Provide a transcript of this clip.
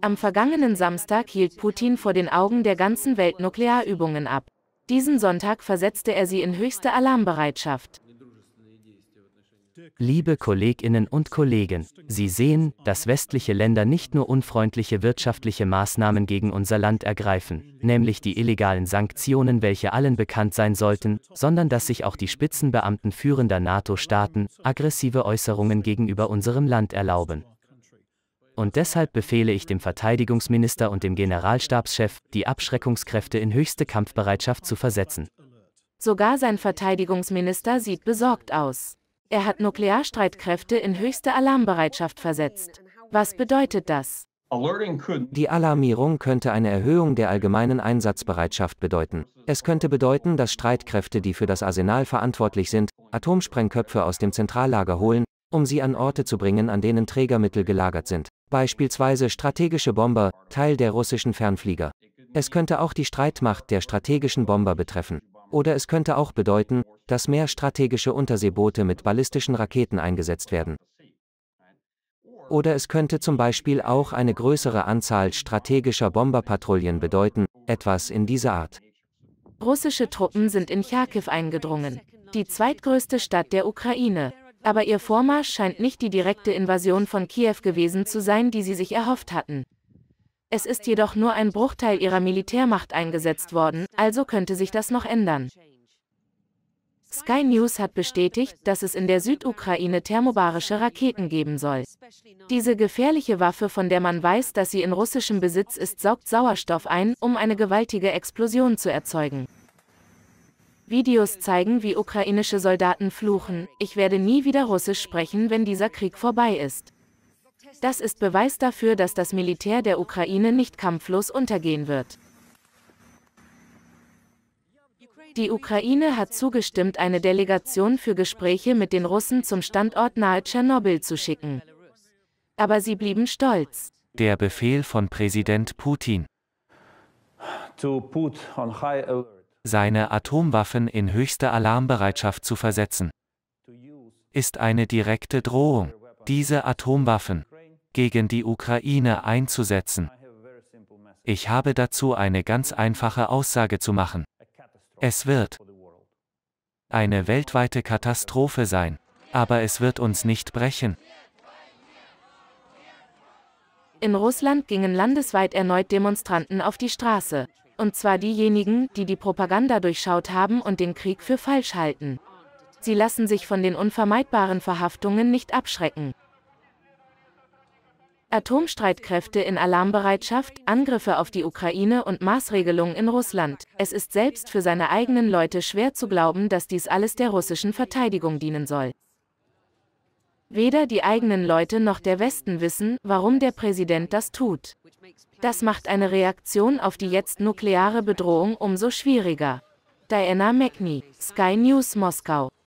Am vergangenen Samstag hielt Putin vor den Augen der ganzen Welt Nuklearübungen ab. Diesen Sonntag versetzte er sie in höchste Alarmbereitschaft. Liebe Kolleginnen und Kollegen, Sie sehen, dass westliche Länder nicht nur unfreundliche wirtschaftliche Maßnahmen gegen unser Land ergreifen, nämlich die illegalen Sanktionen, welche allen bekannt sein sollten, sondern dass sich auch die Spitzenbeamten führender NATO-Staaten aggressive Äußerungen gegenüber unserem Land erlauben. Und deshalb befehle ich dem Verteidigungsminister und dem Generalstabschef, die Abschreckungskräfte in höchste Kampfbereitschaft zu versetzen. Sogar sein Verteidigungsminister sieht besorgt aus. Er hat Nuklearstreitkräfte in höchste Alarmbereitschaft versetzt. Was bedeutet das? Die Alarmierung könnte eine Erhöhung der allgemeinen Einsatzbereitschaft bedeuten. Es könnte bedeuten, dass Streitkräfte, die für das Arsenal verantwortlich sind, Atomsprengköpfe aus dem Zentrallager holen, um sie an Orte zu bringen, an denen Trägermittel gelagert sind. Beispielsweise strategische Bomber, Teil der russischen Fernflieger. Es könnte auch die Streitmacht der strategischen Bomber betreffen. Oder es könnte auch bedeuten, dass mehr strategische Unterseeboote mit ballistischen Raketen eingesetzt werden. Oder es könnte zum Beispiel auch eine größere Anzahl strategischer Bomberpatrouillen bedeuten, etwas in dieser Art. Russische Truppen sind in Charkiw eingedrungen, die zweitgrößte Stadt der Ukraine. Aber ihr Vormarsch scheint nicht die direkte Invasion von Kiew gewesen zu sein, die sie sich erhofft hatten. Es ist jedoch nur ein Bruchteil ihrer Militärmacht eingesetzt worden, also könnte sich das noch ändern. Sky News hat bestätigt, dass es in der Südukraine thermobarische Raketen geben soll. Diese gefährliche Waffe, von der man weiß, dass sie in russischem Besitz ist, saugt Sauerstoff ein, um eine gewaltige Explosion zu erzeugen. Videos zeigen, wie ukrainische Soldaten fluchen, ich werde nie wieder Russisch sprechen, wenn dieser Krieg vorbei ist. Das ist Beweis dafür, dass das Militär der Ukraine nicht kampflos untergehen wird. Die Ukraine hat zugestimmt, eine Delegation für Gespräche mit den Russen zum Standort nahe Tschernobyl zu schicken. Aber sie blieben stolz. Der Befehl von Präsident Putin seine Atomwaffen in höchste Alarmbereitschaft zu versetzen, ist eine direkte Drohung, diese Atomwaffen gegen die Ukraine einzusetzen. Ich habe dazu eine ganz einfache Aussage zu machen. Es wird eine weltweite Katastrophe sein, aber es wird uns nicht brechen. In Russland gingen landesweit erneut Demonstranten auf die Straße und zwar diejenigen, die die Propaganda durchschaut haben und den Krieg für falsch halten. Sie lassen sich von den unvermeidbaren Verhaftungen nicht abschrecken. Atomstreitkräfte in Alarmbereitschaft, Angriffe auf die Ukraine und Maßregelungen in Russland. Es ist selbst für seine eigenen Leute schwer zu glauben, dass dies alles der russischen Verteidigung dienen soll. Weder die eigenen Leute noch der Westen wissen, warum der Präsident das tut. Das macht eine Reaktion auf die jetzt nukleare Bedrohung umso schwieriger. Diana McNee, Sky News Moskau